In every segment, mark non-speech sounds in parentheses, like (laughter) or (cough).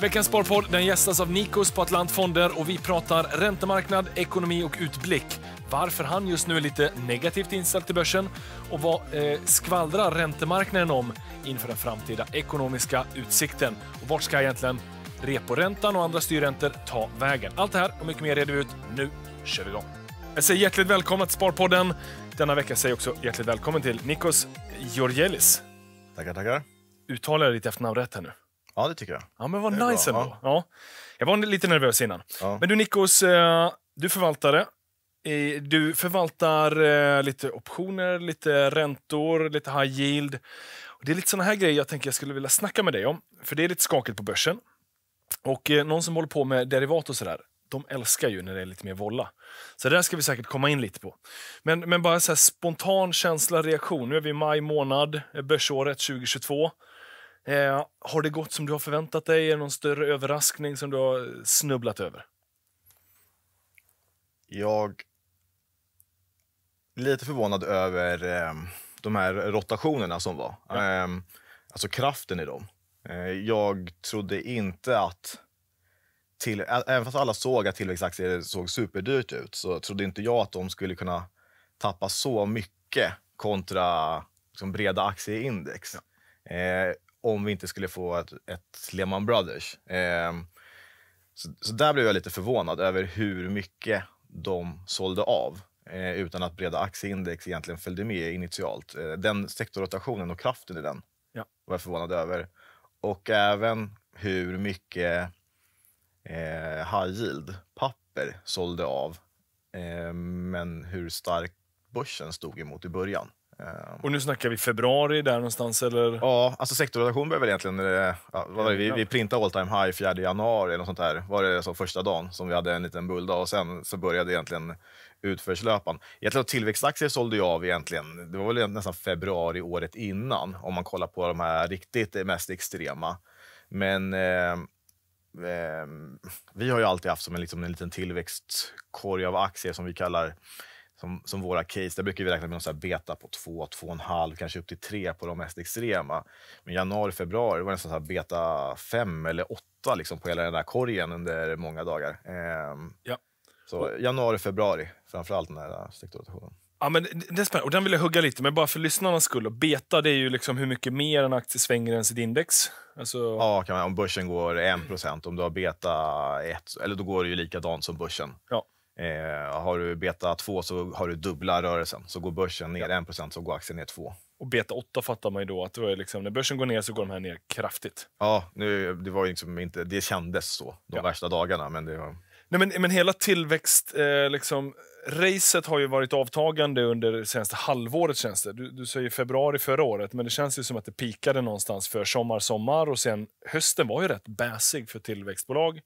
Veckans Sparpodd den gästas av Nikos på Atlant Fonder och vi pratar räntemarknad, ekonomi och utblick. Varför han just nu är lite negativt inställd till börsen och vad eh, skvallrar räntemarknaden om inför den framtida ekonomiska utsikten? Och vart ska egentligen reporäntan och andra styrräntor ta vägen? Allt det här och mycket mer reder vi ut. Nu kör vi igång! Jag säger hjärtligt välkomna till Sparpodden. Denna vecka säger jag också hjärtligt välkommen till Nikos Georgielis. Tackar, tackar. Uttalar jag ditt efternamn rätt här nu? Ja, det tycker jag. Ja, men vad nice ändå. Ja. ja. Jag var lite nervös innan. Ja. Men du Nikos, eh, du förvaltar det. Du förvaltar eh, lite optioner, lite räntor, lite high yield. Det är lite såna här grejer jag tänker jag skulle vilja snacka med dig om. För det är lite skakigt på börsen. Och eh, någon som håller på med derivat och sådär, de älskar ju när det är lite mer volla. Så det där ska vi säkert komma in lite på. Men, men bara så spontan känsla, reaktion. Nu är vi i maj månad, börsåret 2022. Eh, har det gått som du har förväntat dig? Är det någon större överraskning som du har snubblat över? Jag är lite förvånad över eh, de här rotationerna som var. Ja. Eh, alltså kraften i dem. Eh, jag trodde inte att... Till, även fast alla såg att tillväxtaktier såg superdyrt ut så trodde inte jag att de skulle kunna tappa så mycket kontra liksom, breda aktieindex. Ja. Eh, om vi inte skulle få ett, ett Lehman Brothers. Eh, så, så, där blev jag lite förvånad över hur mycket de sålde av eh, utan att breda aktieindex egentligen följde med initialt. Eh, den sektorrotationen och kraften i den ja. var jag förvånad över. Och även hur mycket eh, high yield-papper sålde av ehm, men hur stark börsen stod emot i början. Eh. Och nu snackar vi februari där någonstans eller? Ja, alltså sektorrotation blev väl egentligen, eh, ja, det, vi, vi printade all time high 4 januari eller sånt där. Var det så alltså första dagen som vi hade en liten bulldag och sen så började egentligen utförslöpan. Egentligen tillväxtaktier sålde jag av egentligen, det var väl nästan februari året innan om man kollar på de här riktigt eh, mest extrema. Men eh, eh, vi har ju alltid haft som en, liksom en liten tillväxtkorg av aktier som vi kallar som, som våra case, där brukar vi räkna med någon beta på 2, 2,5, kanske upp till 3 på de mest extrema. Men januari, februari var det sån här beta 5 eller 8 liksom på hela den där korgen under många dagar. Ehm, ja. Så januari, februari, framförallt den här äh, sektorrotationen. Ja, men det är Och den vill jag hugga lite, men bara för lyssnarnas skull. Och beta det är ju liksom hur mycket mer en aktie svänger än sitt index. Alltså... Ja, kan man, om börsen går 1 om du har beta 1, eller då går det ju likadant som börsen. Ja. Eh, har du beta 2 så har du dubbla rörelsen. Så går börsen ner ja. 1 så går aktien ner 2. Och beta 8 fattar man ju då att det var liksom, när börsen går ner så går de här ner kraftigt. Ja, nu, det, var liksom inte, det kändes så de ja. värsta dagarna. Men, det var... Nej, men, men hela tillväxt... Eh, liksom, Racet har ju varit avtagande under det senaste halvåret. känns det. Du, du säger februari förra året, men det känns ju som att det pikade någonstans för sommar, sommar och sen hösten var ju rätt baissig för tillväxtbolag.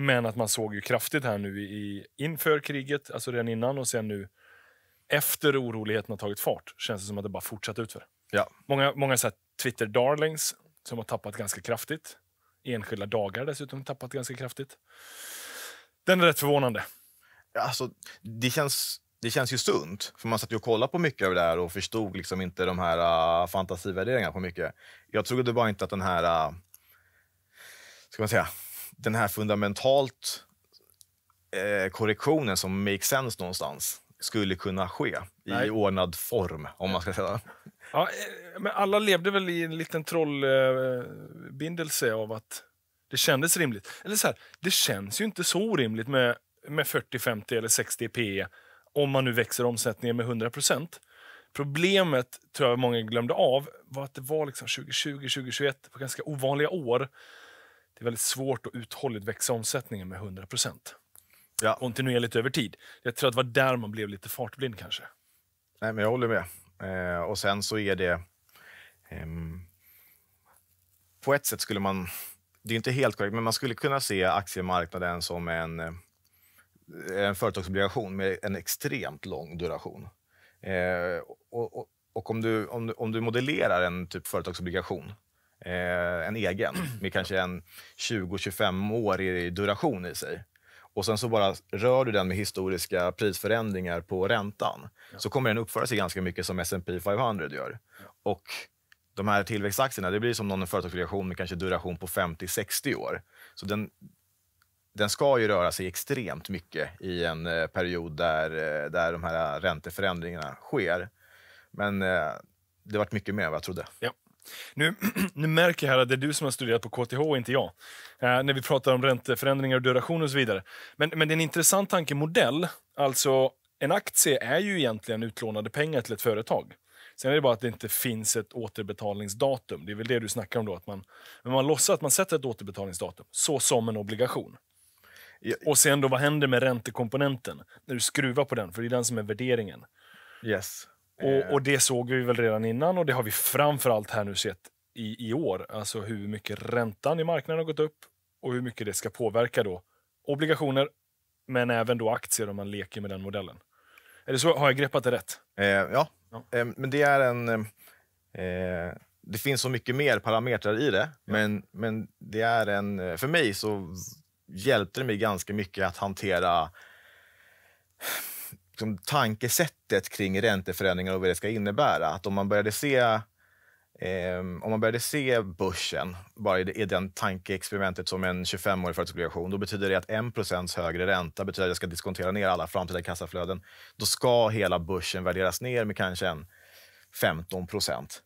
Men att man såg ju kraftigt här nu i, inför kriget, alltså redan innan och sen nu efter oroligheterna tagit fart, känns det som att det bara fortsatt utför. Ja. Många, många Twitter-darlings som har tappat ganska kraftigt. Enskilda dagar dessutom tappat ganska kraftigt. Den är rätt förvånande. Alltså, det känns det känns ju sunt, för man satt ju och kollade på mycket av det där och förstod liksom inte de här uh, ah, fantasivärderingarna på mycket. Jag trodde bara inte att den här, uh, ska man säga, den här fundamentalt eh, korrektionen som makes sense någonstans skulle kunna ske Nej. i ordnad form, om man ska säga. Ja, eh, men alla levde väl i en liten trollbindelse eh, av att det kändes rimligt. Eller så här, det känns ju inte så orimligt med, med 40, 50 eller 60 PE om man nu växer omsättningen med 100 Problemet, tror jag många glömde av, var att det var liksom 2020, 2021, ganska ovanliga år det är väldigt svårt att uthålligt växa omsättningen med 100 ja. kontinuerligt över tid. Jag tror att det var där man blev lite fartblind kanske. Nej, men jag håller med. Eh, och sen så är det... Eh, på ett sätt skulle man... Det är inte helt korrekt, men man skulle kunna se aktiemarknaden som en, eh, en företagsobligation med en extremt lång duration. Eh, och, och, och om, du, om, du, om du modellerar en typ företagsobligation Eh, en egen (clears throat) med kanske en 20-25-årig duration i sig och sen så bara rör du den med historiska prisförändringar på räntan ja. så kommer den uppföra sig ganska mycket som S&P 500 gör. Och de här tillväxtaktierna, det blir som någon företagsobligation med kanske duration på 50-60 år. Så den, den ska ju röra sig extremt mycket i en eh, period där, eh, där de här ränteförändringarna sker. Men det varit mycket mer än vad jag trodde. Ja. Nu, (clears throat) nu märker jag här att det är du som har studerat på KTH och inte jag. Eh, när vi pratar om ränteförändringar och duration och så vidare. Men, men det är en intressant tankemodell. Alltså, en aktie är ju egentligen utlånade pengar till ett företag. Sen är det bara att det inte finns ett återbetalningsdatum. Det är väl det du snackar om då. Att man, men man låtsas att man sätter ett återbetalningsdatum, så som en obligation. Yeah. Och sen då, vad händer med räntekomponenten när du skruvar på den? För det är den som är värderingen. Yes. Och, eh. och, det såg vi väl redan innan och det har vi framförallt här nu sett i, i år. Alltså hur mycket räntan i marknaden har gått upp och hur mycket det ska påverka då obligationer men även då aktier om man leker med den modellen. Är det så, har jag greppat det rätt? Eh, ja, ja. Eh, men det är en... Eh, det finns så mycket mer parametrar i det, ja. men, men det är en... För mig så hjälpte det mig ganska mycket att hantera liksom, tankesättet kring ränteförändringar och vad det ska innebära. Att om man började se, eh, om man började se börsen bara i det, i den tankeexperimentet som en 25-årig företagsobligation, då betyder det att 1 högre ränta betyder att jag ska diskontera ner alla framtida kassaflöden. Då ska hela börsen värderas ner med kanske en 15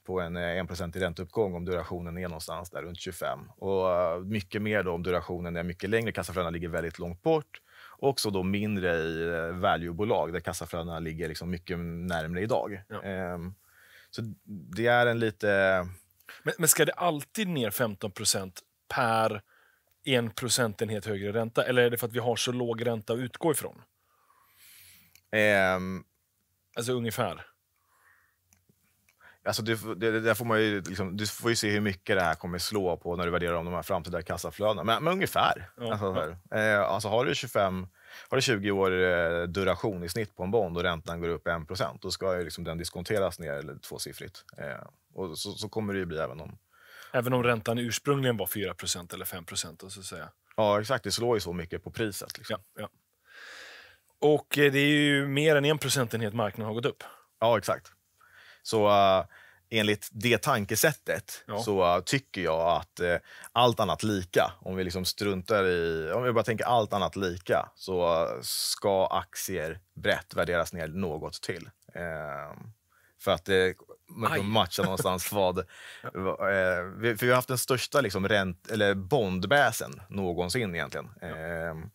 på en 1 eh, i ränteuppgång om durationen är någonstans där runt 25. Och eh, mycket mer då om durationen är mycket längre, kassaflödena ligger väldigt långt bort också då mindre i eh, valuebolag där kassaflödena ligger liksom mycket närmre idag. Ja. Ehm, så det är en lite... Men, men ska det alltid ner 15 per en procentenhet högre ränta? Eller är det för att vi har så låg ränta att utgå ifrån? Um, alltså ungefär? Alltså du, det, där får man ju liksom, du får ju se hur mycket det här kommer slå på när du värderar om de här framtida kassaflödena. Men, men ungefär. Ja. Alltså, eh, alltså, har du 25 har du 20 år eh, duration i snitt på en bond och räntan går upp 1 då ska ju liksom den diskonteras ner eller tvåsiffrigt. Eh, och så, så, kommer det ju bli även om... Även om räntan ursprungligen var 4 eller 5 så att säga. Ja, exakt. Det slår ju så mycket på priset. Liksom. Ja, ja. Och eh, det är ju mer än en procentenhet marknaden har gått upp. Ja, exakt. Så uh, enligt det tankesättet ja. så uh, tycker jag att uh, allt annat lika, om vi liksom struntar i, om vi bara tänker allt annat lika, så ska aktier brett värderas ner något till. Ehm, för att det matcha någonstans (laughs) vad... För vi har haft den största liksom rent, eller bondbäsen någonsin egentligen. Ja. Ehm,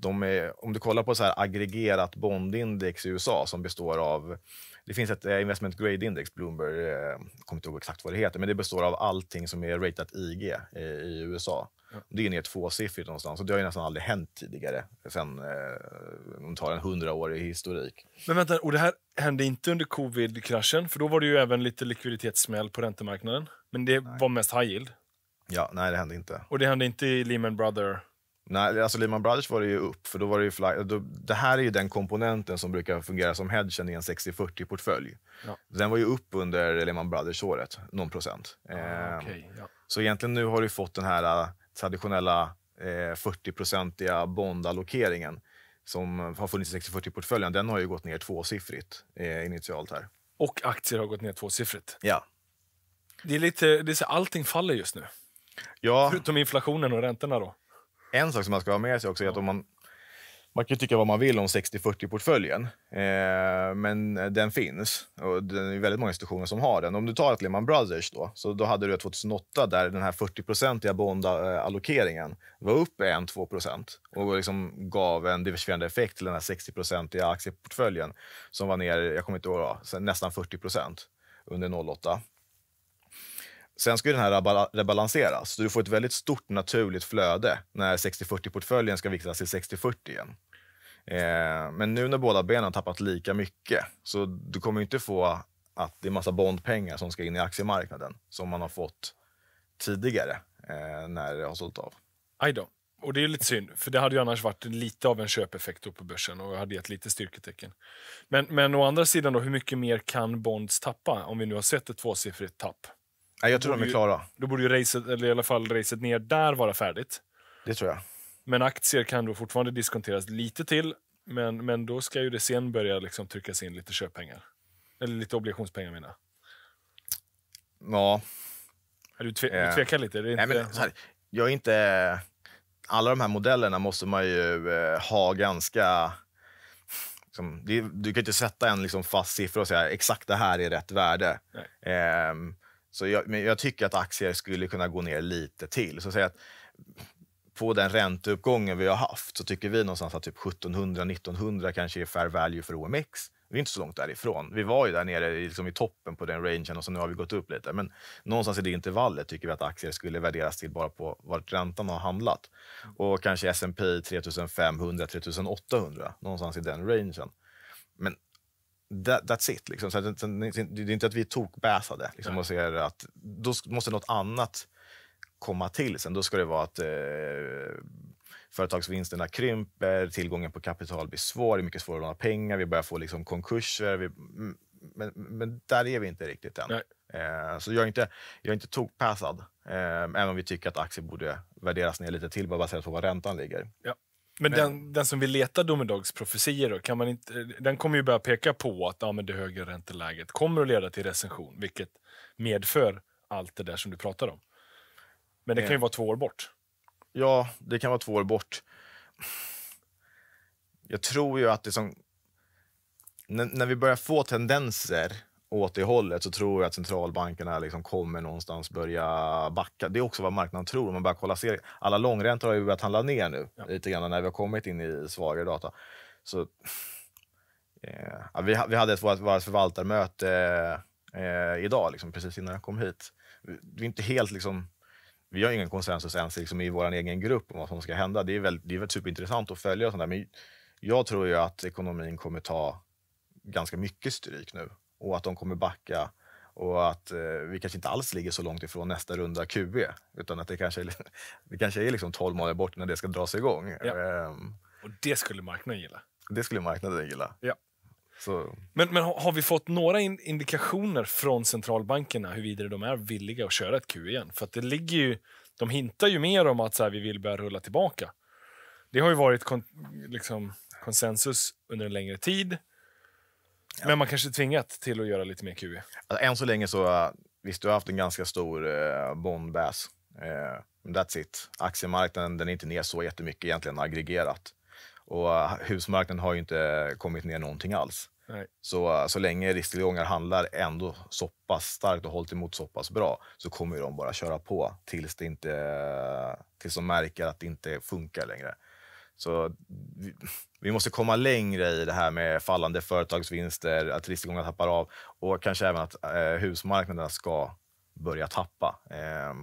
de är, om du kollar på så här aggregerat bondindex i USA som består av det finns ett eh, investment grade index, Bloomberg, jag eh, kommer inte ihåg exakt vad det heter, men det består av allting som är ratat IG eh, i USA. Ja. Det är ner tvåsiffrigt någonstans och det har ju nästan aldrig hänt tidigare sen eh, tar en hundraårig historik. Men vänta, och det här hände inte under covid-kraschen? För då var det ju även lite likviditetssmäll på räntemarknaden. Men det nej. var mest high yield? Ja, nej det hände inte. Och det hände inte i Lehman Brothers? Nej, alltså Lehman Brothers var det ju upp. För då var det, ju fly, då, det här är ju den komponenten som brukar fungera som hedgen i en 60-40-portfölj. Ja. Den var ju upp under Lehman Brothers-året, någon procent. Ah, ehm, okay, ja. Så egentligen nu har du fått den här äh, traditionella eh, 40-procentiga bondallokeringen som har funnits i 60-40-portföljen. Den har ju gått ner tvåsiffrigt eh, initialt här. Och aktier har gått ner tvåsiffrigt. Ja. Det är lite, det är så, allting faller just nu. Ja. Förutom inflationen och räntorna då. En sak som man ska ha med sig också är att om man man kan tycka vad man vill om 60-40-portföljen, eh, men den finns. Och det är väldigt många institutioner som har den. Om du tar ett Lehman Brothers, då, så då hade du 2008 där den här 40-procentiga Bonda-allokeringen var upp 1-2 procent och liksom gav en diversifierande effekt till den här 60-procentiga aktieportföljen som var ner, jag kommer inte ihåg, nästan 40 procent under 08. Sen ska den här rebalanseras, så du får ett väldigt stort naturligt flöde när 60-40-portföljen ska viktas till 60-40 igen. Eh, men nu när båda benen har tappat lika mycket, så du kommer inte få att det är massa bondpengar som ska in i aktiemarknaden som man har fått tidigare eh, när det har sålt av. Aj då. Och det är lite synd, för det hade ju annars varit lite av en köpeffekt på börsen och hade gett lite styrketecken. Men, men å andra sidan, då, hur mycket mer kan Bonds tappa om vi nu har sett ett tvåsiffrigt tapp? Nej, jag tror de är ju, klara. Då borde ju racet, eller i alla fall racet ner där vara färdigt. Det tror jag. Men aktier kan då fortfarande diskonteras lite till, men, men då ska ju det sen börja liksom tryckas in lite köppengar. Eller lite obligationspengar menar Ja. Du, tve, du eh. tvekar lite? Nej, inte... men, här, jag är inte... Alla de här modellerna måste man ju eh, ha ganska... Liksom, det, du kan inte sätta en liksom, fast siffra och säga exakt det här är rätt värde. Eh, så jag, men jag tycker att aktier skulle kunna gå ner lite till. Så att, att på den ränteuppgången vi har haft så tycker vi någonstans att typ 1700-1900 kanske är fair value för OMX. Vi är inte så långt därifrån. Vi var ju där nere i, liksom i toppen på den rangen och så nu har vi gått upp lite. Men någonstans i det intervallet tycker vi att aktier skulle värderas till bara på vart räntan har hamnat. Och kanske S&P 3500-3800, någonstans i den rangen. Men that, that's it. Liksom. Så det, det, är inte att vi är tokbäsade liksom, och ser att då måste något annat komma till sen. Då ska det vara att eh, företagsvinsterna krymper, tillgången på kapital blir svår, det är mycket svårare att låna pengar, vi börjar få liksom, konkurser. Vi, men, men, där är vi inte riktigt än. Eh, så jag är inte, jag är inte tokpassad, eh, även om vi tycker att aktier borde värderas ner lite till bara baserat på var räntan ligger. Ja. Men, men, den, den som vill leta domedagsprofetior den kommer ju börja peka på att ja, men det högre ränteläget kommer att leda till recension, vilket medför allt det där som du pratar om. Men det kan ju eh. vara två år bort. Ja, det kan vara två år bort. Jag tror ju att det som... N när vi börjar få tendenser åt det hållet så tror jag att centralbankerna liksom kommer någonstans börja backa. Det är också vad marknaden tror. Man börjar kolla serier. Alla långräntor har ju börjat handla ner nu ja. lite grann när vi har kommit in i svagare data. Så, eh, vi, vi hade ett vårt, vårt förvaltarmöte eh, idag, liksom, precis innan jag kom hit. Vi, är inte helt liksom, vi har ingen konsensus ens liksom, i vår egen grupp om vad som ska hända. Det är väl, det är väl superintressant att följa och sånt där. men jag tror ju att ekonomin kommer ta ganska mycket stryk nu och att de kommer backa och att eh, vi kanske inte alls ligger så långt ifrån nästa runda QB utan att det kanske är, (laughs) det kanske är liksom 12 månader bort när det ska dras igång. Ja. Ehm, och det skulle marknaden gilla. Det skulle marknaden gilla. Ja. Så. Men, men har vi fått några in indikationer från centralbankerna huruvida de är villiga att köra ett Q igen? För det ligger ju, de hintar ju mer om att så här, vi vill börja rulla tillbaka. Det har ju varit kon liksom, konsensus under en längre tid. Men man kanske tvingat till att göra lite mer QE. Alltså, än så länge så, eh, visst du har haft en ganska stor eh, bondbass. Eh, that's it. Aktiemarknaden den är inte ner så jättemycket egentligen aggregerat. Och uh, husmarknaden har ju inte kommit ner någonting alls. Nej. Så, eh, så länge risktillgångar handlar ändå så pass starkt och hållit emot så pass bra så kommer de bara köra på tills, det inte, tills de märker att det inte funkar längre. Så vi, (laughs) vi, måste komma längre i det här med fallande företagsvinster, att riskgångarna tappar av och kanske även att eh, husmarknaderna ska börja tappa. Eh,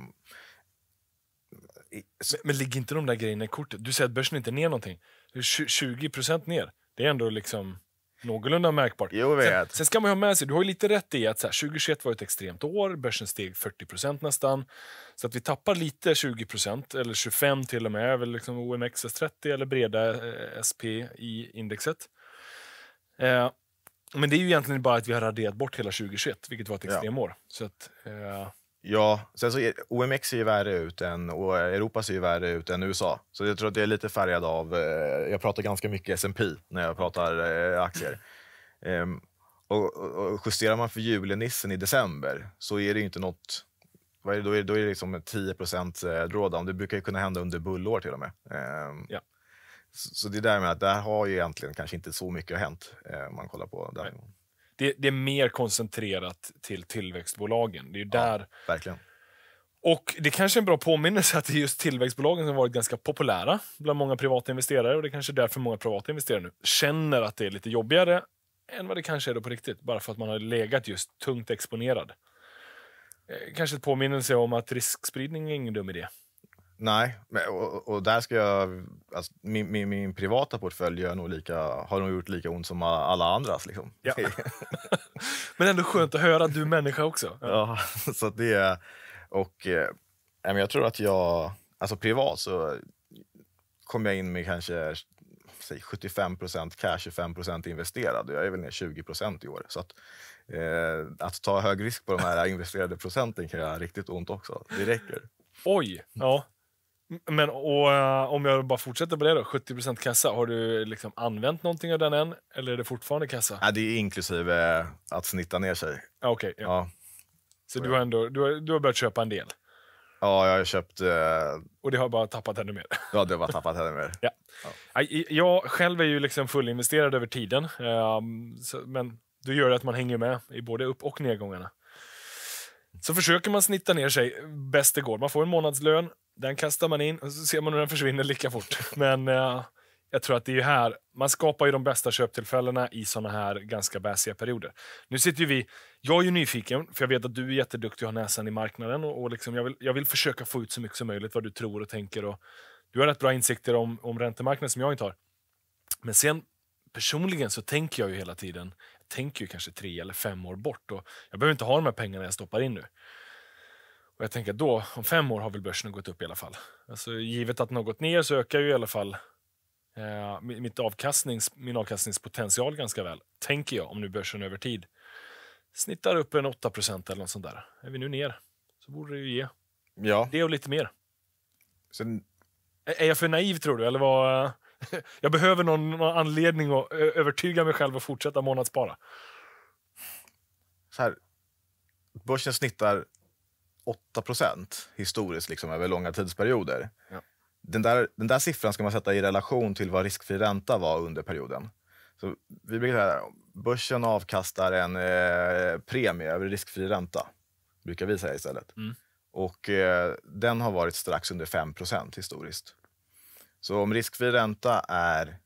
så, men ligger inte de där grejerna i kortet? Du säger att börsen inte är ner någonting. 20 procent ner. Det är ändå liksom någorlunda märkbart. Jo, vet. Sen, sen, ska man ha med sig, du har lite rätt i att så här, 2021 var ett extremt år, börsen steg 40 nästan. Så att vi tappar lite 20 eller 25 till och med, över liksom OMXS30 eller breda eh, SPI-indexet. Eh, men det är ju egentligen bara att vi har raderat bort hela 2021, vilket var ett extremår. Ja. Så att, eh, Ja, sen så OMX ser ju värre ut än, och Europa ser ju värre ut än USA. Så jag tror att jag är lite färgad av... Eh, jag pratar ganska mycket S&P när jag pratar eh, aktier. Ehm, och, och, Justerar man för julenissen i december så är det inte något... Vad är det, då, är, då är det liksom 10 eh, drawdown. Det brukar ju kunna hända under bullår till och med. Ehm, ja. så, det där med att där har ju egentligen kanske inte så mycket hänt eh, man kollar på. det. Nej det, det, är mer koncentrerat till tillväxtbolagen. Det är ju där... Ja, verkligen. Och Det kanske är en bra påminnelse att det är just tillväxtbolagen som varit ganska populära bland många privata investerare och det är kanske är därför många privata investerare nu känner att det är lite jobbigare än vad det kanske är då på riktigt, bara för att man har legat just tungt exponerad. Eh, kanske ett påminnelse om att riskspridning är ingen dum idé. Nej, och, och, där ska jag... Alltså, min, min, min, privata portfölj gör nog lika, har nog gjort lika ont som alla andras. Liksom. Ja. (laughs) (laughs) men ändå skönt att höra att du är människa också. Ja, (laughs) så det Och, eh, jag tror att jag... Alltså privat så kom jag in med kanske säg, 75 cash, 25 investerad. Jag är väl ner 20 i år. Så att, eh, att ta hög risk på de här investerade procenten kan göra riktigt ont också. Det räcker. Oj! Ja. Men och, eh, om jag bara fortsätter på det då, 70 kassa. Har du liksom använt någonting av den än? Eller är det fortfarande kassa? Nej, det är inklusive eh, att snitta ner sig. Ah, okay, ja. ja. Så du har, ändå, du, har, du har börjat köpa en del? Ja, jag har köpt... Eh... Och det har bara tappat ännu mer? Ja, det har bara tappat ännu mer. (laughs) ja. Ja. Jag själv är ju liksom fullinvesterad över tiden. Ehm, men det gör att man hänger med i både upp och nedgångarna. Så försöker man snitta ner sig bäst det går. Man får en månadslön den kastar man in och så ser man hur den försvinner lika fort. (laughs) Men eh, jag tror att det är här, man skapar ju de bästa köptillfällena i såna här ganska bäsiga perioder. Nu sitter ju vi, jag är ju nyfiken, för jag vet att du är jätteduktig och har näsan i marknaden och, och liksom jag, vill, jag vill försöka få ut så mycket som möjligt vad du tror och tänker. Och, du har rätt bra insikter om, om räntemarknaden som jag inte har. Men sen personligen så tänker jag ju hela tiden, jag tänker ju kanske tre eller fem år bort och jag behöver inte ha de här pengarna jag stoppar in nu. Och jag tänker då, om fem år har väl börsen gått upp i alla fall. Alltså, givet att den har gått ner så ökar ju i alla fall eh, mitt avkastnings, min avkastningspotential ganska väl, tänker jag, om nu börsen över tid snittar upp en 8 eller något sånt där. Är vi nu ner så borde det ju ge ja. det och lite mer. Sen... Är jag för naiv tror du? Eller vad... (laughs) jag behöver någon, någon anledning att övertyga mig själv att fortsätta månadsspara. Så här, börsen snittar 8 historiskt liksom, över långa tidsperioder. Ja. Den, där, den där siffran ska man sätta i relation till vad riskfri ränta var under perioden. Så vi brukar säga börsen avkastar en eh, premie över riskfri ränta, brukar vi säga istället. Mm. Och eh, den har varit strax under 5 historiskt. Så om riskfri ränta är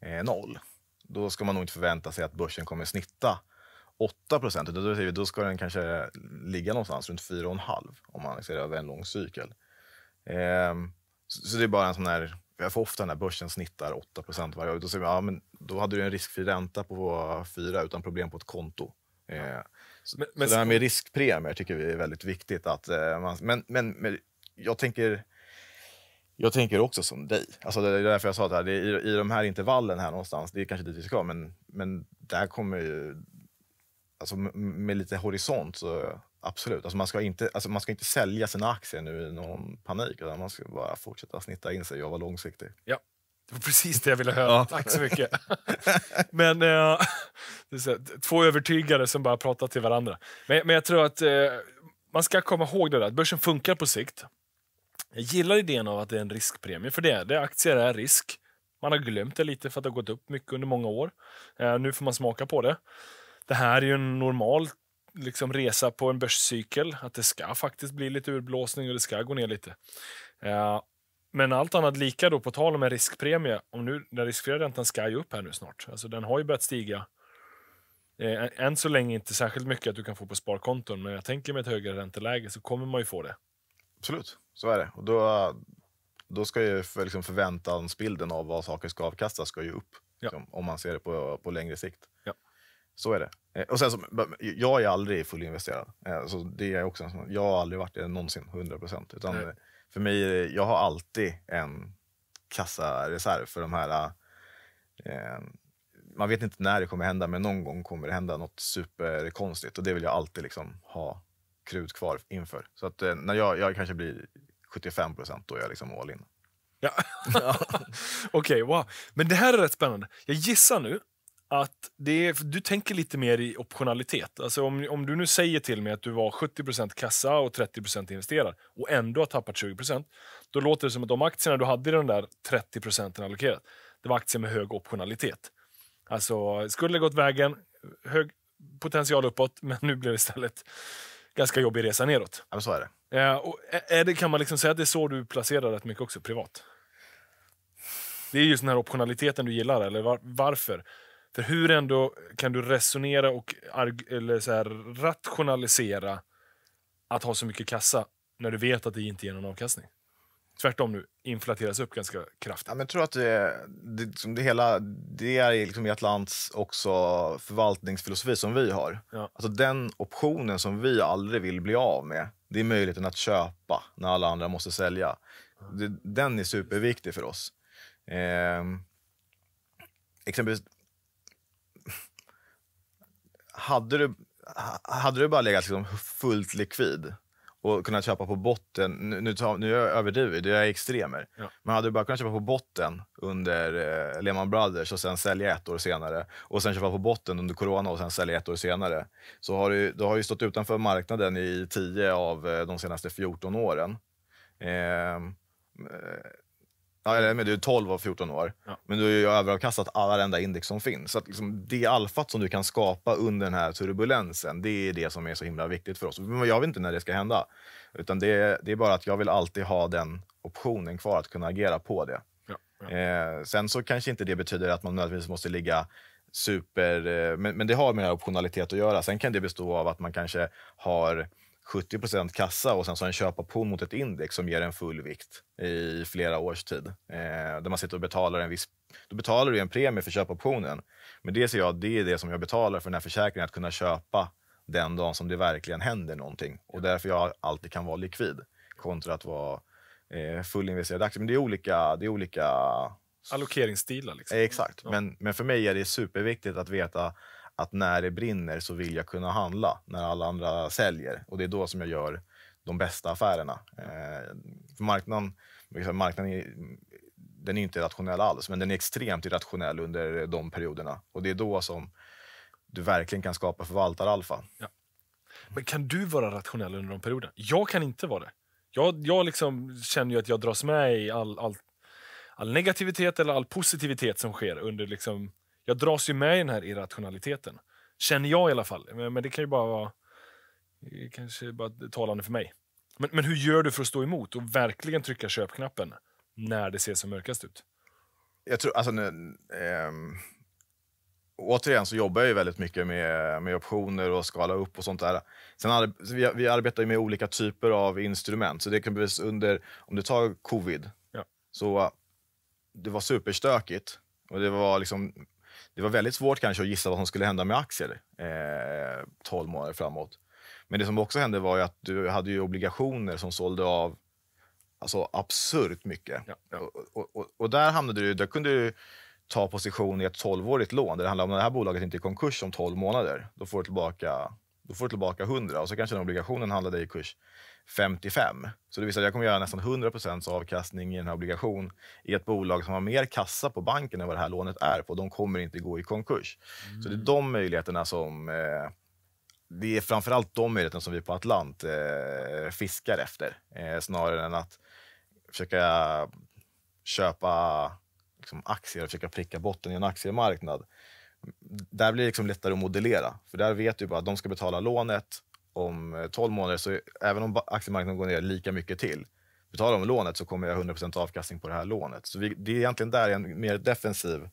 eh, noll, då ska man nog inte förvänta sig att börsen kommer snitta 8 procent, utan då, då ska den kanske ligga någonstans runt 4,5 om man ser över en lång cykel. Ehm, så, så, det är bara en sån här, jag får ofta när börsen snittar 8 procent varje år. Då säger man, ja, men då hade du en riskfri ränta på 4 utan problem på ett konto. Ehm, ja. så, men, så det här med riskpremier tycker vi är väldigt viktigt. Att, eh, man, men, men, men jag tänker jag tänker också som dig. Alltså det är därför jag sa att det här, det är i, i de här intervallen här någonstans, det är kanske dit vi ska, men, men där kommer ju, alltså, med lite horisont så absolut. Alltså, man, ska inte, alltså, man ska inte sälja sina aktier nu i någon panik, utan man ska bara fortsätta snitta in sig och vara långsiktig. Ja. Det var precis det jag ville höra. Ja. Tack så mycket. (laughs) men eh, Två övertygade som bara pratar till varandra. Men, men jag tror att eh, man ska komma ihåg det där, att börsen funkar på sikt. Jag gillar idén av att det är en riskpremie, för det det. Aktier är risk. Man har glömt det lite för att det har gått upp mycket under många år. Eh, nu får man smaka på det det här är ju en normal liksom, resa på en börscykel. Att det ska faktiskt bli lite urblåsning och det ska gå ner lite. Uh, men allt annat lika då, på tal om en riskpremie, om nu, den riskfria räntan ska ju upp här nu snart. Alltså den har ju börjat stiga. Eh, än så länge inte särskilt mycket att du kan få på sparkonton, men jag tänker med ett högre ränteläge så kommer man ju få det. Absolut, så är det. Och då, då ska ju för, liksom förväntansbilden av vad saker ska avkastas ska ju upp. Ja. Liksom, om man ser det på, på längre sikt. Så är det. Eh, och sen jag är aldrig fullinvesterad. Eh, det är också, jag har aldrig varit det någonsin, 100 procent. Eh, för mig, jag har alltid en kassareserv för de här... man vet inte när det kommer hända, men någon gång kommer det hända något superkonstigt. Och det vill jag alltid liksom ha krut kvar inför. Så att när jag, jag kanske blir 75 procent, då är jag liksom all in. Ja. (laughs) Okej, okay, wow. Men det här är rätt spännande. Jag gissar nu att är, du tänker lite mer i optionalitet. Alltså om, om du nu säger till mig att du var 70 kassa och 30 investerad och ändå har tappat 20 då låter det som att de aktierna du hade i den där 30 allokerat, det var aktier med hög optionalitet. Alltså, skulle det gått vägen, hög potential uppåt, (laughs) men nu blir det istället ganska jobbig resa neråt. Ja, så är det. Ja, och är det. Kan man liksom säga att det är så du placerar rätt mycket också privat? Det är just den här optionaliteten du gillar, eller var, varför? För hur ändå kan du resonera och eller så här, rationalisera att ha så mycket kassa när du vet att det inte ger någon avkastning? Tvärtom nu, inflateras upp ganska kraftigt. Ja, men jag tror att det, det, som liksom det, hela, det är liksom Atlants också förvaltningsfilosofi som vi har. Ja. Alltså den optionen som vi aldrig vill bli av med, det är möjligheten att köpa när alla andra måste sälja. Det, den är superviktig för oss. Eh, exempelvis hade du, hade du bara legat liksom fullt likvid och kunnat köpa på botten, nu, nu, nu är jag överdrivet, jag är extremer, ja. men hade du bara kunnat köpa på botten under eh, Lehman Brothers och sen sälja ett år senare och sen köpa på botten under corona och sen sälja ett år senare, så har du, du har ju stått utanför marknaden i 10 av eh, de senaste 14 åren. Ehm, eh, Ja, eller, men du är 12 av 14 år, ja. men du har ju överavkastat alla index som finns. Så att liksom det alfat som du kan skapa under den här turbulensen, det är det som är så himla viktigt för oss. jag vet inte när det ska hända, utan det, det är bara att jag vill alltid ha den optionen kvar att kunna agera på det. Ja, ja. Eh, sen så kanske inte det betyder att man nödvändigtvis måste ligga super... Eh, men, men, det har med optionalitet att göra. Sen kan det bestå av att man kanske har 70 kassa och sen så en köpoption mot ett index som ger en full vikt i flera års tid. Eh, där man sitter och betalar en viss... Då betalar du en premie för köpoptionen. Men det ser jag, det är det som jag betalar för den här försäkringen, att kunna köpa den dagen som det verkligen händer någonting. Och därför jag alltid kan vara likvid kontra att vara eh, fullinvesterad i aktier. Men det är olika, det är olika allokeringsstilar. Liksom. Eh, exakt. Men, men för mig är det superviktigt att veta att när det brinner så vill jag kunna handla när alla andra säljer. Och det är då som jag gör de bästa affärerna. Eh, för marknaden, marknaden är, den är inte rationell alls, men den är extremt irrationell under de perioderna. Och det är då som du verkligen kan skapa förvaltaralfa. Ja. Men kan du vara rationell under de perioderna? Jag kan inte vara det. Jag, jag liksom känner ju att jag dras med i all, all, all negativitet eller all positivitet som sker under liksom jag dras ju med i den här irrationaliteten. Känner jag i alla fall. Men, men det kan ju bara vara eh, kanske bara talande för mig. Men, men hur gör du för att stå emot och verkligen trycka köpknappen när det ser som mörkast ut? Jag tror, alltså, nu, eh, återigen så jobbar jag ju väldigt mycket med, med optioner och skala upp och sånt där. Sen vi, vi, arbetar med olika typer av instrument. Så det kan under, om du tar covid, ja. så det var superstökigt och det var liksom det var väldigt svårt kanske att gissa vad som skulle hända med aktier eh, 12 månader framåt. Men det som också hände var att du hade obligationer som sålde av alltså absurt mycket. Ja, ja. Och, och, och, där hamnade du, där kunde du ta position i ett 12-årigt lån där det handlar om att det här bolaget inte är i konkurs om 12 månader. Då får du tillbaka, då får du tillbaka 100 och så kanske den obligationen handlade i kurs 55. Så det vill säga att jag kommer göra nästan 100 avkastning i den här obligationen i ett bolag som har mer kassa på banken än vad det här lånet är på. De kommer inte gå i konkurs. Mm. Så det är mm. de möjligheterna som... Eh, det är framförallt de möjligheterna som vi på Atlant eh, fiskar efter eh, snarare än att försöka köpa liksom, aktier och försöka pricka botten i en aktiemarknad. Där blir det liksom lättare att modellera, för där vet du bara att de ska betala lånet om 12 eh, månader, så även om aktiemarknaden går ner lika mycket till, betalar de lånet så kommer jag 100 avkastning på det här lånet. Så vi, det är egentligen där en mer defensiv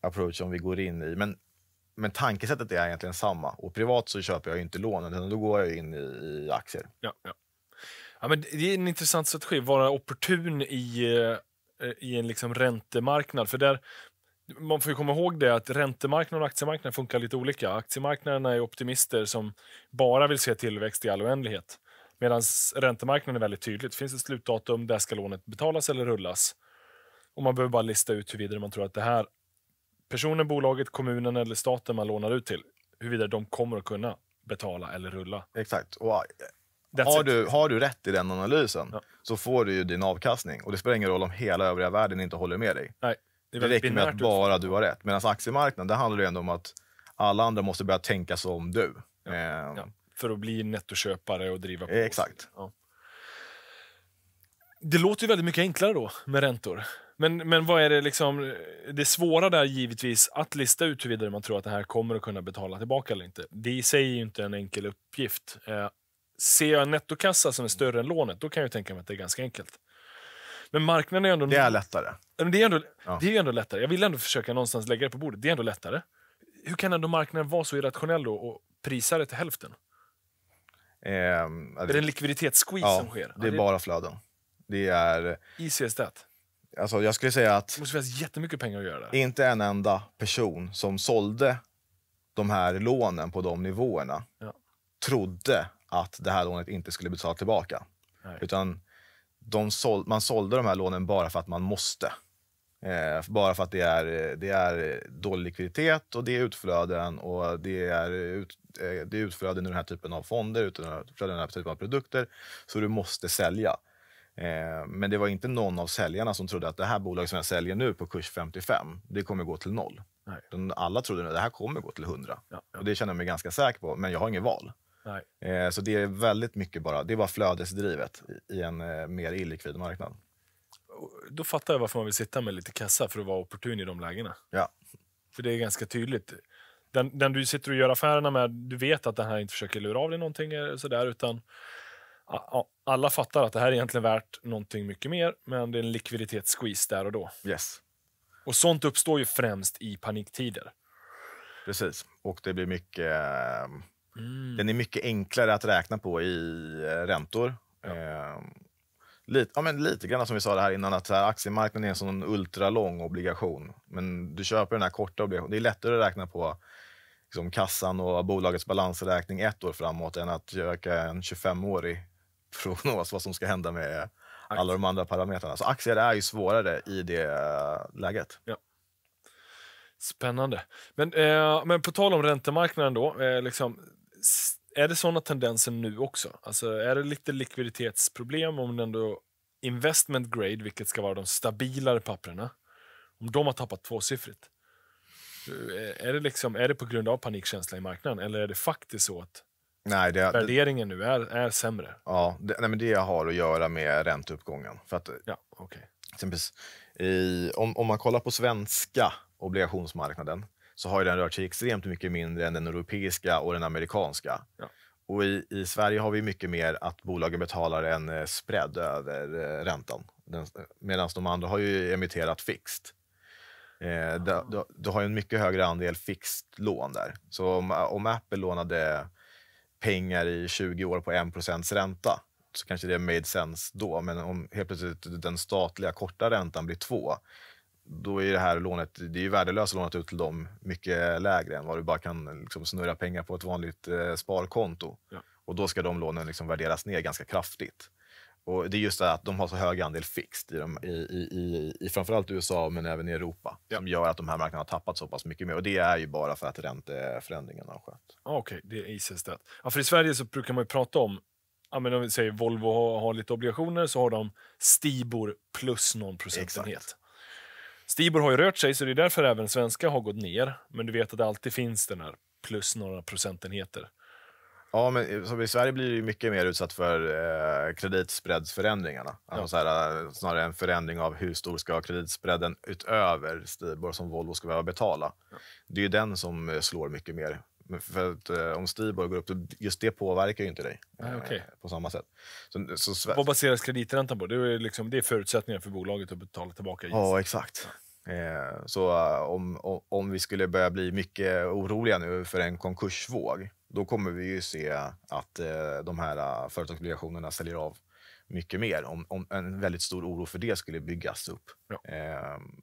approach som vi går in i. Men, men tankesättet är egentligen samma. Och privat så köper jag inte lånen, utan då går jag in i, i aktier. Ja, ja. Ja, men det är en intressant strategi, vara opportun i, eh, i en liksom räntemarknad. För där, man får komma ihåg det att räntemarknaden och aktiemarknaden funkar lite olika. Aktiemarknaderna är optimister som bara vill se tillväxt i all oändlighet. Medan räntemarknaden är väldigt tydligt. Det finns ett slutdatum, där ska lånet betalas eller rullas. Och Man behöver bara lista ut huruvida man tror att det här personen, bolaget, kommunen eller staten man lånar ut till, huruvida de kommer att kunna betala eller rulla. Exakt. Och äh, har, du, har du rätt i den analysen ja. så får du ju din avkastning. Och Det spelar ingen roll om hela övriga världen inte håller med dig. Nej. Det, det räcker med att bara du har rätt. Medan aktiemarknaden, där handlar det ändå om att alla andra måste börja tänka som du. Ja, eh. ja. För att bli nettoköpare och driva på. exakt. Ja. Det låter ju väldigt mycket enklare då med räntor. Men, men vad är det liksom, det svåra där givetvis, att lista ut huruvida man tror att det här kommer att kunna betala tillbaka eller inte. Det i sig är ju inte en enkel uppgift. Eh, ser jag en nettokassa som är större än lånet, då kan jag tänka mig att det är ganska enkelt. Men marknaden är ändå... Det är lättare. det är, ändå, ja. det är ändå lättare. Jag vill ändå försöka någonstans lägga det på bordet. Det är ändå lättare. Hur kan ändå marknaden vara så irrationell då och prisa det till hälften? Eh, det, är det en likviditetssqueeze ja, som sker? det är alltså, det... bara flöden. Det är... Easy as that. Alltså, jag skulle säga att... Det måste finnas jättemycket pengar att göra det. Inte en enda person som sålde de här lånen på de nivåerna ja. trodde att det här lånet inte skulle betalas tillbaka. Nej. Utan de såld, man sålde de här lånen bara för att man måste. Eh, bara för att det är, det är dålig likviditet och det är utflöden och det är, ut, eh, det är utflöden ur den här typen av fonder, utflöden ur den här typen av produkter. Så du måste sälja. Eh, men det var inte någon av säljarna som trodde att det här bolaget som jag säljer nu på kurs 55, det kommer gå till noll. Nej. Alla trodde att det här kommer gå till 100. Ja, ja. Och det känner jag mig ganska säker på, men jag har inget val. Eh, så det är väldigt mycket bara, det är bara flödesdrivet i en eh, mer illikvid marknad. Då fattar jag varför man vill sitta med lite kassa för att vara opportun i de lägena. Ja. För det är ganska tydligt. Den, den du sitter och gör affärerna med, du vet att den här inte försöker lura av dig någonting sådär, utan alla fattar att det här är egentligen värt någonting mycket mer, men det är en likviditetssqueeze där och då. Yes. Och sånt uppstår ju främst i paniktider. Precis, och det blir mycket eh, Mm. Den är mycket enklare att räkna på i eh, räntor. Ja. Eh, lite, ja, men lite grann som vi sa det här innan, att här, aktiemarknaden är en sån ultralång obligation. Men du köper den här korta obligationen. Det är lättare att räkna på liksom, kassan och bolagets balansräkning ett år framåt än att göra en 25-årig (laughs) prognos vad som ska hända med alla de andra parametrarna. Så aktier är ju svårare i det eh, läget. Ja. Spännande. Men, eh, men på tal om räntemarknaden då. Eh, liksom, är det såna tendenser nu också? Alltså, är det lite likviditetsproblem om ändå investment grade, vilket ska vara de stabilare papperna, om de har tappat tvåsiffrigt? Eh, är det, liksom, är det på grund av panikkänsla i marknaden eller är det faktiskt så att Nej, det, värderingen nu är, är sämre? Ja, det, nej, men det har att göra med ränteuppgången. För att, eh, ja, okay. exempelvis, i, om, om man kollar på svenska obligationsmarknaden så har den rört sig extremt mycket mindre än den europeiska och den amerikanska. Ja. Och i, i, Sverige har vi mycket mer att bolagen betalar en eh, spread över eh, räntan. Eh, Medan de andra har ju emitterat fixt. Eh, du, du, du, har en mycket högre andel fixt lån där. Så om, om Apple lånade pengar i 20 år på 1 ränta så kanske det made sense då. Men om helt plötsligt den statliga korta räntan blir 2 då är det här lånet det är värdelöst att låna ut till dem mycket lägre än vad du bara kan liksom snurra pengar på ett vanligt eh, sparkonto. Ja. Och då ska de lånen liksom värderas ner ganska kraftigt. Och det är just det att de har så hög andel fixt i, de, i, i, i framförallt USA, men även i Europa, ja. som gör att de här marknaderna har tappat så pass mycket mer. Och det är ju bara för att ränteförändringarna har skett. Ah, okej, okay, det är ja, för I Sverige så brukar man ju prata om ja, men om vi säger Volvo har, har, lite obligationer så har de Stibor plus någon procentenhet. Stibor har ju rört sig, så det är därför även svenska har gått ner. Men du vet att det alltid finns den här plus några procentenheter. Ja, men som i Sverige blir det mycket mer utsatt för eh, kreditspreadsförändringarna. Alltså ja. här, eh, snarare en förändring av hur stor ska kreditspreaden utöver Stibor som Volvo ska behöva betala. Ja. Det är ju den som eh, slår mycket mer för att, eh, om Stibor går upp, just det påverkar ju inte dig ah, eh, okay. på samma sätt. Så, så, så, Vad baseras krediträntan på? Det är, liksom, det är förutsättningen för bolaget att betala tillbaka. Ja, oh, exakt. Eh, så eh, om, om vi skulle börja bli mycket oroliga nu för en konkursvåg, då kommer vi ju se att eh, de här företagsobligationerna säljer av mycket mer om, om, en väldigt stor oro för det skulle byggas upp. Ja.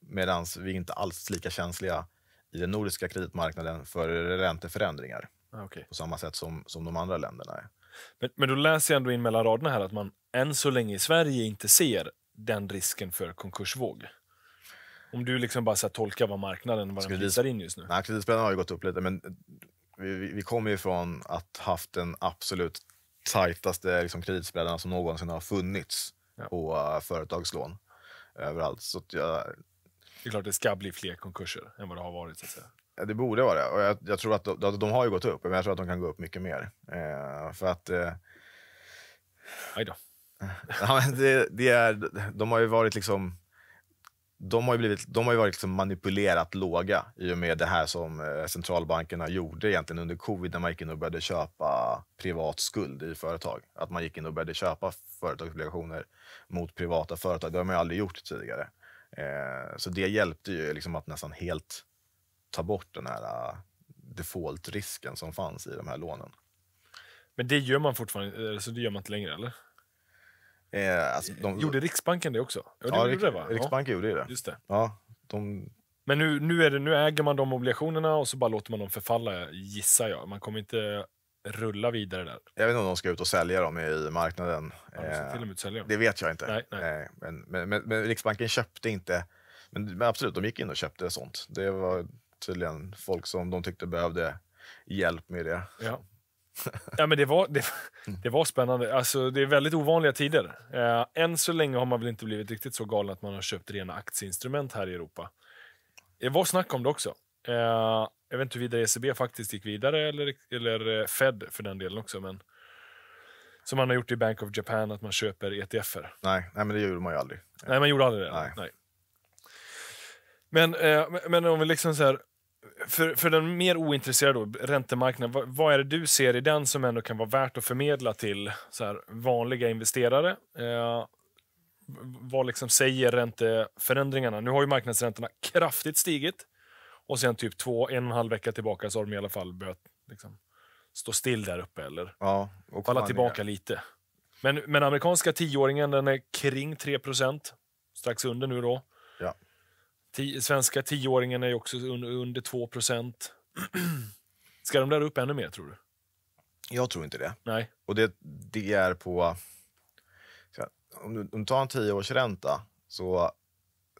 Medan vi inte alls lika känsliga i den nordiska kreditmarknaden för ränteförändringar ah, okay. på samma sätt som, som de andra länderna är. Men, men då läser jag ändå in mellan raderna här att man än så länge i Sverige inte ser den risken för konkursvåg. Om du liksom bara så tolkar vad marknaden vad den visar in just nu. kreditspreaden har ju gått upp lite, men vi, vi, vi kommer ju från att ha haft den absolut tajtaste liksom, kreditspreadarna som någonsin har funnits ja. på uh, företagslån överallt. Så jag, det är klart det ska bli fler konkurser än vad det har varit. Så att säga. Ja, det borde vara det. Och jag, jag tror att de, de, har ju gått upp, men jag tror att de kan gå upp mycket mer. Eh, för att... Eh... Aj då. (laughs) ja, det, det, är, de har ju varit liksom... De har ju, blivit, de har ju varit liksom manipulerat låga i och med det här som eh, centralbankerna gjorde egentligen under covid när man gick in och började köpa privat skuld i företag. Att man gick in och började köpa företagsobligationer mot privata företag. Det har man ju aldrig gjort tidigare. Eh, så det hjälpte ju liksom att nästan helt ta bort den här äh, default-risken som fanns i de här lånen. Men det gör man fortfarande, alltså det gör man inte längre eller? Eh, alltså de... Gjorde Riksbanken det också? Ja, ja det det, va? Riksbanken ja. gjorde det. Just det. Ja, de... Men nu, nu, är det, nu äger man de obligationerna och så bara låter man dem förfalla, gissar jag. Man kommer inte rulla vidare där. Jag vet inte om de ska ut och sälja dem i marknaden. Ja, de ska till och med sälja dem. Eh, det vet jag inte. Nej, nej. Eh, men, men, men, men, Riksbanken köpte inte. Men, absolut, de gick in och köpte sånt. Det var tydligen folk som de tyckte behövde hjälp med det. Ja. (laughs) ja, men det, var, det, mm. det var spännande. Alltså, det är väldigt ovanliga tider. Eh, än så länge har man väl inte blivit riktigt så galen att man har köpt rena aktieinstrument här i Europa. Det var snack om det också. Eh, jag vet inte hur vidare ECB faktiskt gick vidare, eller, eller eh, Fed för den delen också. Men, som man har gjort i Bank of Japan, att man köper ETFer. Nej, nej men det gjorde man ju aldrig. Nej, man gjorde aldrig det. Nej. nej. Men, eh, men om vi liksom så här, för, för den mer ointresserade, då, räntemarknaden, vad, vad, är det du ser i den som ändå kan vara värt att förmedla till så här, vanliga investerare? Eh, vad liksom säger ränteförändringarna? Nu har ju marknadsräntorna kraftigt stigit. Och sen typ två, en och en halv vecka tillbaka så har de i alla fall börjat liksom, stå still där uppe eller ja, och falla tillbaka lite. Men, men amerikanska tioåringen den är kring 3 strax under nu då. Ja. T svenska tioåringen är också un under 2 (clears throat) Ska de där upp ännu mer tror du? Jag tror inte det. Nej. Och det, det är på... Om du, om du tar en tioårsränta så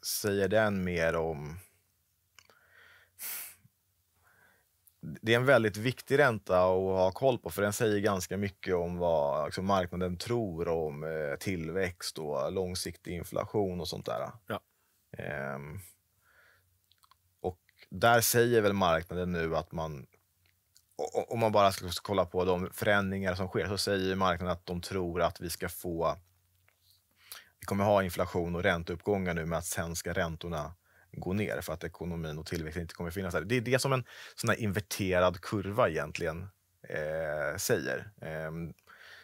säger den mer om det är en väldigt viktig ränta att ha koll på för den säger ganska mycket om vad liksom, marknaden tror om eh, tillväxt och långsiktig inflation och sånt där. Ja. Ehm, och där säger väl marknaden nu att man, om man bara ska kolla på de förändringar som sker, så säger marknaden att de tror att vi ska få vi kommer ha inflation och ränteuppgångar nu, men att sen ska räntorna gå ner för att ekonomin och tillväxten inte kommer finnas där. Det är det som en sån här inverterad kurva egentligen eh, säger. Eh,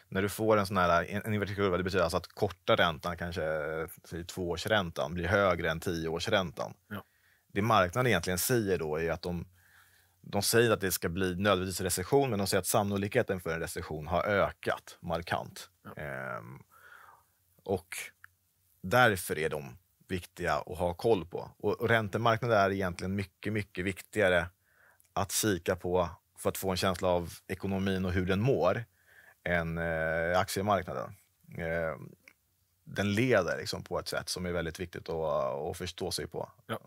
när du får en sån här en, en inverterad kurva, det betyder alltså att korta räntan, kanske säg, tvåårsräntan, blir högre än tioårsräntan. Ja. Det marknaden egentligen säger då är att de, de säger att det ska bli nödvändigtvis recession, men de säger att sannolikheten för en recession har ökat markant. Ja. Eh, och därför är de viktiga att ha koll på. Och, och räntemarknaden är egentligen mycket, mycket viktigare att kika på för att få en känsla av ekonomin och hur den mår än eh, aktiemarknaden. Eh, den leder liksom på ett sätt som är väldigt viktigt att, att förstå sig på. Ja.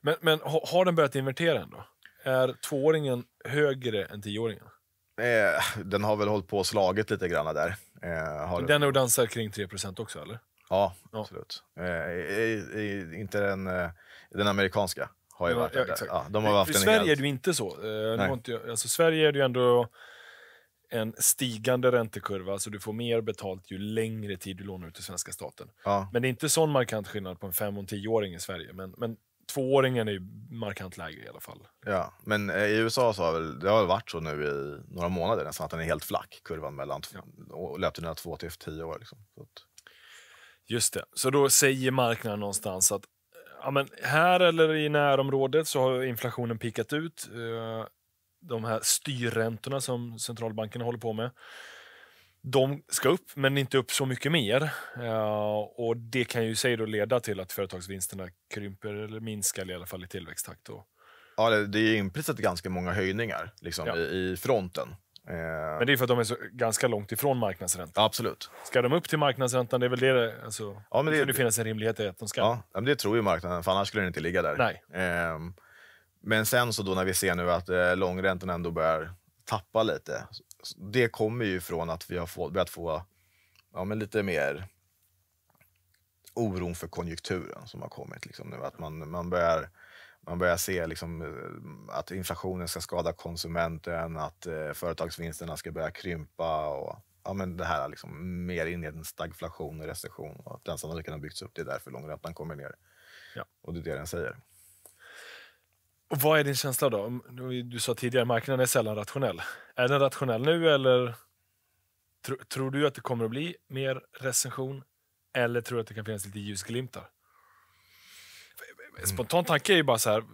Men, men har, den börjat invertera än Är tvååringen högre än tioåringen? Eh, den har väl hållit på och slagit lite grann där. Eh, har... Den och dansar kring 3 också, eller? Ja, absolut. Ja. Eh, inte den, eh, den amerikanska. Har ju ja, varit ja, där. ja, de har haft I Sverige helt... är det ju inte så. Eh, inte, alltså, Sverige är det ju ändå en stigande räntekurva, så du får mer betalt ju längre tid du lånar ut till svenska staten. Ja. Men det är inte sån markant skillnad på en fem och tioåring i Sverige. Men, men tvååringen är ju markant lägre i alla fall. Ja, men eh, i USA så har väl, det har varit så nu i några månader nästan att den är helt flack, kurvan mellan ja. löptiderna 2 till 10 år. Liksom. Så att... Just det. Så då säger marknaden någonstans att ja, men här eller i närområdet så har inflationen pikat ut. Eh, de här styrräntorna som centralbankerna håller på med. De ska upp, men inte upp så mycket mer. Eh, och Det kan ju sig då leda till att företagsvinsterna krymper eller minskar i alla fall i tillväxttakt. Då. Ja, det är inprissat ganska många höjningar liksom, ja. i fronten. Eh, men det är för att de är så, ganska långt ifrån marknadsräntan. Absolut. Ska de upp till marknadsräntan, det är väl det alltså, ja, men det, det finnas en rimlighet i att de ska. Ja, men det tror ju marknaden, för annars skulle den inte ligga där. Nej. Ehm, men sen så då när vi ser nu att eh, långräntorna ändå börjar tappa lite. Det kommer ju från att vi har få, börjat få ja, men lite mer oron för konjunkturen som har kommit. Liksom, nu, att man, man, börjar, man börjar se liksom, eh, att inflationen ska skada konsumenten, att eh, företagsvinsterna ska börja krympa och ja, men det här liksom, mer in i en stagflation och recession. Och att den sannolikheten har byggts upp, det är därför långräntan kommer ner. Ja. Och det är det den säger. Och vad är din känsla då? Du sa tidigare, att marknaden är sällan rationell. Är den rationell nu eller tro, tror du att det kommer att bli mer recession? Eller tror du att det kan finnas lite ljusglimtar? Mm. Spontan tanke är ju bara så här,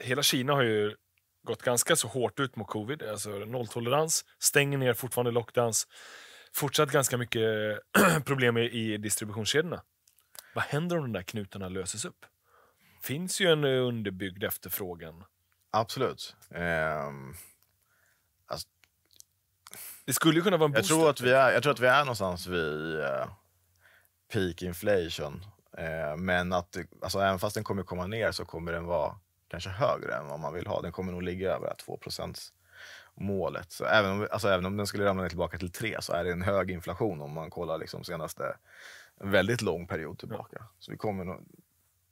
hela Kina har ju gått ganska så hårt ut mot covid, alltså nolltolerans, stänger ner fortfarande lockdowns, fortsatt ganska mycket (clears throat) problem i distributionskedjorna. Vad händer om de där knutarna löses upp? Finns ju en eh, underbyggd efterfrågan. Absolut. Um... Alltså, det skulle kunna vara en jag tror, att vi är, jag tror att vi är någonstans vid eh, peak inflation. Eh, men att, alltså, även fast den kommer komma ner så kommer den vara kanske högre än vad man vill ha. Den kommer nog ligga över 2 målet. Så även, om, alltså, även om den skulle ramla ner tillbaka till 3 så är det en hög inflation om man kollar liksom senaste väldigt lång period tillbaka. Ja. Så, vi kommer nog,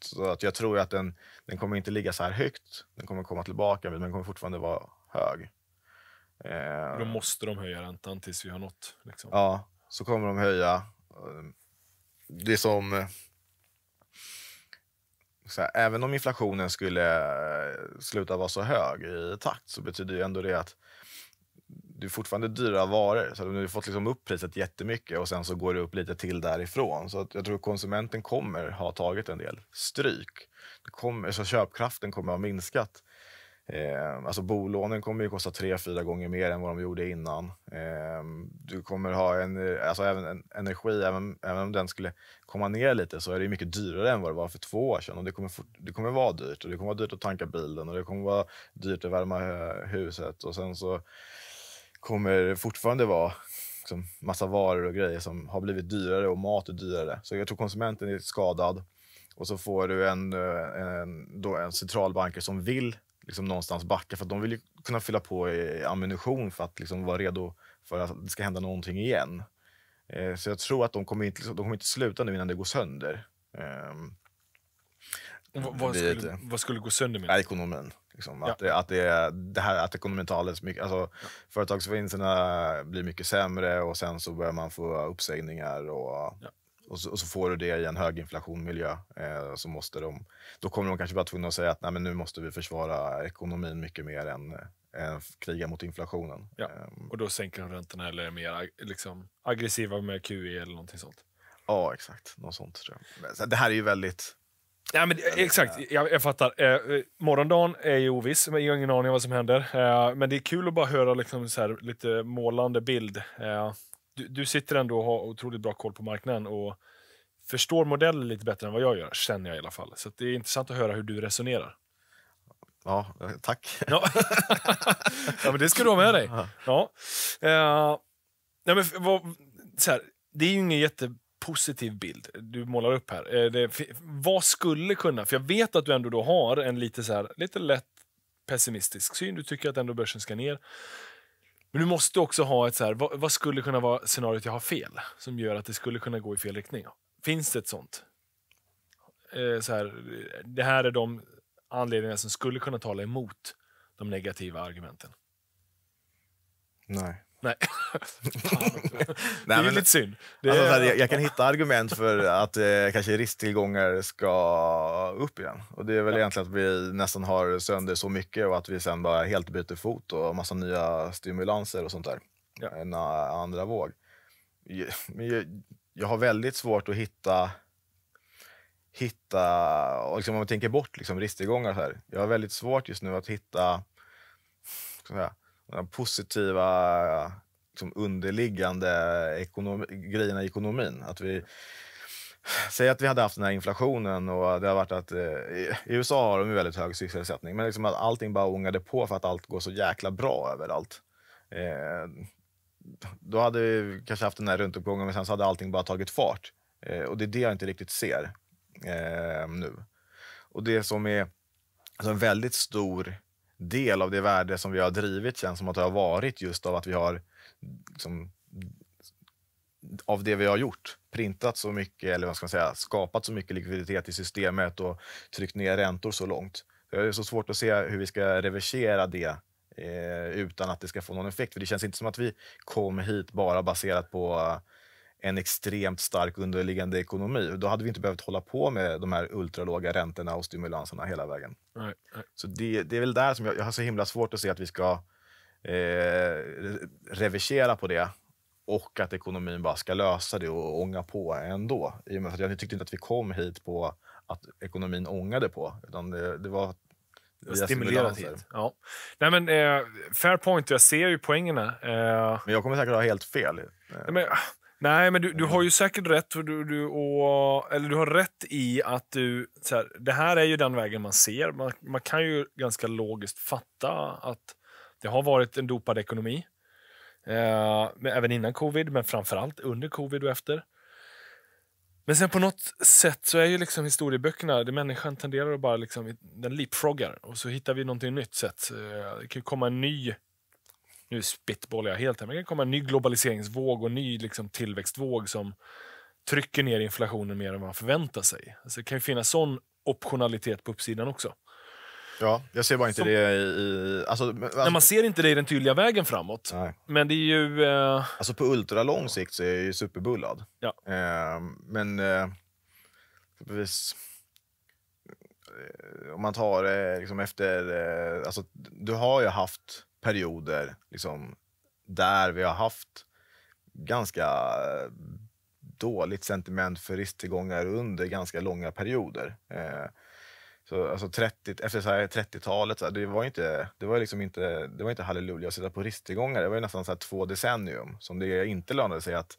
så att jag tror att den, den kommer inte ligga så här högt. Den kommer komma tillbaka, men den kommer fortfarande vara hög. Eh, Då måste de höja räntan tills vi har nått. Liksom. Ja, så kommer de höja. Eh, det är som... Eh, här, även om inflationen skulle eh, sluta vara så hög i takt så betyder ju ändå det att det är fortfarande dyra varor. Så du har fått liksom upp priset jättemycket och sen så går det upp lite till därifrån. Så att jag tror konsumenten kommer ha tagit en del stryk. Det kommer, så köpkraften kommer ha minskat. Eh, alltså bolånen kommer ju kosta tre, fyra gånger mer än vad de gjorde innan. Eh, du kommer ha en, eh, alltså även en energi, även, även om den skulle komma ner lite så är det mycket dyrare än vad det var för två år sedan. Och det, kommer, det kommer vara dyrt och det kommer vara dyrt att tanka bilen och det kommer vara dyrt att värma eh, huset och sen så kommer det fortfarande vara liksom massa varor och grejer som har blivit dyrare och mat är dyrare. Så jag tror konsumenten är skadad och så får du en, eh, en, en centralbanker som vill liksom någonstans backa. För de vill ju kunna fylla på eh, ammunition för att liksom vara redo för att det ska hända någonting igen. Eh, så jag tror att de kommer inte, de kommer inte sluta nu innan det går sönder. Ehm, vad, vad, skulle, vad skulle gå sönder? Med? Ekonomin. Liksom, ja. att, det, att, det, det här, att ekonomin tar alldeles mycket. Alltså, ja. Företagsvinsterna blir mycket sämre och sen så börjar man få uppsägningar. Och, ja. Och så, och så, får du det i en hög inflationmiljö. Eh, så måste de, då kommer de kanske vara tvungna att säga att Nej, men nu måste vi försvara ekonomin mycket mer än eh, kriga mot inflationen. Ja. Ehm. Och då sänker de räntorna eller är mer liksom, aggressiva med QE eller någonting sånt. Ja, exakt. Något sånt tror jag. Men, det här är ju väldigt... Ja, men, eh, väldigt, exakt, eh, jag, jag fattar. Eh, eh, morgondagen är ju oviss, men jag har ingen aning om vad som händer. Eh, men det är kul att bara höra liksom, så här, lite målande bild. Eh, du, du sitter ändå och har otroligt bra koll på marknaden och förstår modeller lite bättre än vad jag gör, känner jag i alla fall. Så det är intressant att höra hur du resonerar. Ja, eh, tack. (laughs) ja, men det ska du ha med dig. Ja. Uh, nej, men, vad, så här, det är ju ingen jättepositiv bild du målar upp här. Eh, det, vad skulle kunna... För jag vet att du ändå då har en lite, så här, lite lätt pessimistisk syn. Du tycker att ändå börsen ska ner. Men du måste också ha ett så här, vad, vad, skulle kunna vara scenariot jag har fel? Som gör att det skulle kunna gå i fel riktning. Finns det ett sånt? Eh, så här, det här är de anledningar som skulle kunna tala emot de negativa argumenten. Nej. Nej. (laughs) det är ju lite synd. Alltså, är... Alltså, här, jag, jag, kan hitta argument för att eh, kanske risktillgångar ska upp igen. Och Det är väl ja. egentligen att vi nästan har sönder så mycket och att vi sen bara helt byter fot och massa nya stimulanser och sånt där. Ja. En eh, andra våg. Men jag, jag har väldigt svårt att hitta hitta, och liksom om man tänker bort liksom risktillgångar, så här, jag har väldigt svårt just nu att hitta ska jag positiva liksom underliggande ekonomi, grejerna i ekonomin. Att vi, Säg att vi hade haft den här inflationen och det har varit att... Eh, I USA har de väldigt hög sysselsättning, men liksom att allting bara ångade på för att allt går så jäkla bra överallt. Eh, då hade vi kanske haft den här runtuppgången, men sen så hade allting bara tagit fart. Eh, och det är det jag inte riktigt ser eh, nu. Och det som är alltså en väldigt stor del av det värde som vi har drivit känns som att det har varit just av att vi har liksom, av det vi har gjort printat så mycket, eller vad ska man säga, skapat så mycket likviditet i systemet och tryckt ner räntor så långt. Det är så svårt att se hur vi ska reversera det eh, utan att det ska få någon effekt. För det känns inte som att vi kom hit bara baserat på en extremt stark underliggande ekonomi. Då hade vi inte behövt hålla på med de här ultralåga räntorna och stimulanserna hela vägen. Right, right. Så det, det, är väl där som jag, jag, har så himla svårt att se att vi ska eh, reversera på det och att ekonomin bara ska lösa det och ånga på ändå. I och med att jag tyckte inte att vi kom hit på att ekonomin ångade på, utan det, det var stimulerat hit. Ja. Nej, men, eh, fair point, jag ser ju poängerna. Eh, men jag kommer säkert ha helt fel. Nej, men, Nej, men du, du har ju säkert rätt, du, du, och, eller du har rätt i att du, så här, det här är ju den vägen man ser. Man, man kan ju ganska logiskt fatta att det har varit en dopad ekonomi. Eh, även innan covid, men framförallt under covid och efter. Men sen på något sätt så är ju liksom historieböckerna, det människan tenderar att bara liksom, den leapfroggar och så hittar vi någonting nytt sätt. Eh, det kan komma en ny nu spittbollar jag helt här, men det kan komma en ny globaliseringsvåg och ny liksom, tillväxtvåg som trycker ner inflationen mer än man förväntar sig. Alltså, det kan ju finnas sån optionalitet på uppsidan också. Ja, jag ser bara inte som, det i... Alltså, alltså, nej, man ser inte det i den tydliga vägen framåt. Nej. Men det är ju... Eh... Alltså på ultralång ja. sikt så är jag ju superbullad. Ja. Eh, men... Eh, precis. Om man tar eh, liksom efter... Eh, alltså, du har ju haft perioder liksom, där vi har haft ganska eh, dåligt sentiment för risktillgångar under ganska långa perioder. Eh, så, alltså 30, efter 30-talet, det var inte, det var liksom inte, inte halleluja att sitta på risktillgångar. Det var nästan så två decennium som det inte lönade sig att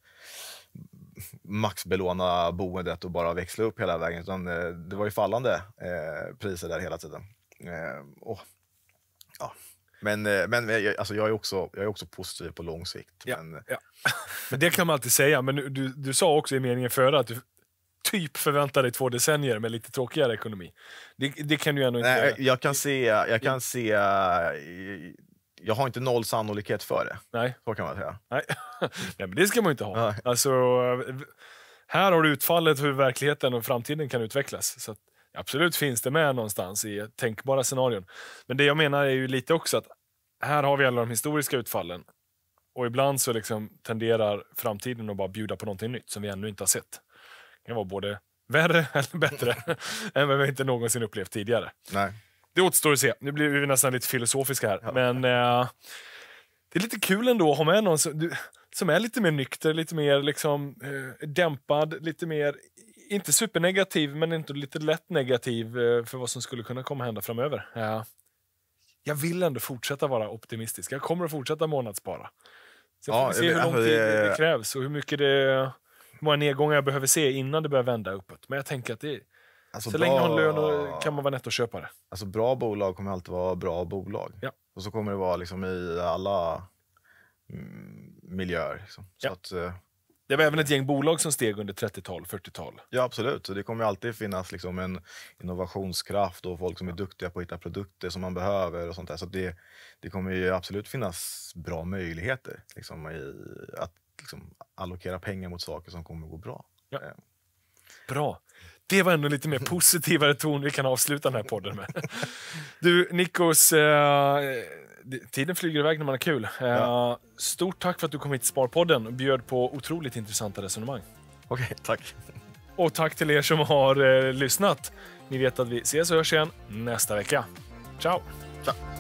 maxbelåna boendet och bara växla upp hela vägen. Utan eh, det var ju fallande eh, priser där hela tiden. Eh, och, ja, Eh, men, men alltså, jag, är också, jag är också positiv på lång sikt. Ja, men... Eh, ja. men det kan man alltid säga. Men du, du sa också i meningen före att du typ förväntar dig två decennier med lite tråkigare ekonomi. Det, det kan du ändå inte Nej, Jag kan se... Jag kan se eh, jag har inte noll sannolikhet för det. Nej. Så kan man säga. Nej, (laughs) Nej men det ska man ju inte ha. Alltså, här har du utfallet hur verkligheten och framtiden kan utvecklas. Så att absolut finns det med någonstans i tänkbara scenarion. Men det jag menar är ju lite också att här har vi alla de historiska utfallen och ibland så liksom tenderar framtiden att bara bjuda på någonting nytt som vi ännu inte har sett. Det kan vara både värre (laughs) eller bättre (laughs) än vad vi inte någonsin upplevt tidigare. Nej. Det återstår att se. Nu blir vi nästan lite filosofiska här. Ja. Men eh, det är lite kul ändå att ha med någon som, som är lite mer nykter, lite mer liksom, eh, dämpad, lite mer inte supernegativ, men inte lite lätt negativ eh, för vad som skulle kunna komma hända framöver. Ja. Jag vill ändå fortsätta vara optimistisk. Jag kommer att fortsätta månadsspara. Sen får ja, vi se hur lång alltså, tid det krävs och hur mycket det, många nedgångar jag behöver se innan det börjar vända uppåt. Men jag tänker att det, alltså så bra, länge man har lön kan man vara nettoköpare. Alltså bra bolag kommer alltid vara bra bolag. Ja. Och så kommer det vara liksom i alla mm, miljöer. Liksom. Så ja. att, eh, det var även ett gäng bolag som steg under 30-tal, 40-tal. Ja, absolut. det kommer alltid finnas liksom en innovationskraft och folk som är duktiga på att hitta produkter som man behöver. och sånt där. Så det, det kommer absolut finnas bra möjligheter liksom, i, att liksom, allokera pengar mot saker som kommer att gå bra. Ja. Eh. Bra. Det var ändå en lite mer (laughs) positivare ton vi kan avsluta den här podden med. Du, Nikos, eh, tiden flyger iväg när man har kul. Eh, ja. Stort tack för att du kom hit till Sparpodden och bjöd på otroligt intressanta resonemang. Okej, okay, tack. Och tack till er som har eh, lyssnat. Ni vet att vi ses och hörs igen nästa vecka. Ciao! Ciao.